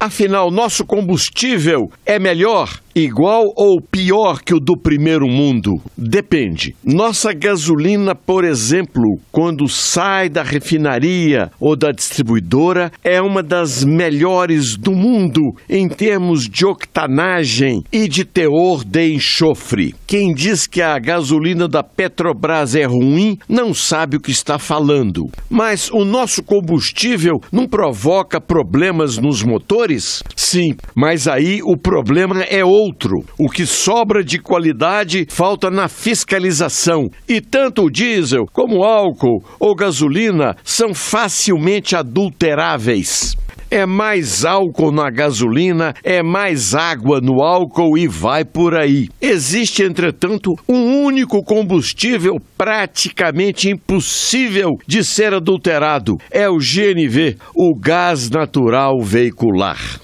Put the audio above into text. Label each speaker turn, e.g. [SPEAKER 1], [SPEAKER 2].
[SPEAKER 1] Afinal, nosso combustível é melhor igual ou pior que o do primeiro mundo? Depende. Nossa gasolina, por exemplo, quando sai da refinaria ou da distribuidora, é uma das melhores do mundo em termos de octanagem e de teor de enxofre. Quem diz que a gasolina da Petrobras é ruim não sabe o que está falando. Mas o nosso combustível não provoca problemas nos motores? Sim, mas aí o problema é outro outro. O que sobra de qualidade falta na fiscalização. E tanto o diesel como o álcool ou gasolina são facilmente adulteráveis. É mais álcool na gasolina, é mais água no álcool e vai por aí. Existe, entretanto, um único combustível praticamente impossível de ser adulterado: é o GNV, o gás natural veicular.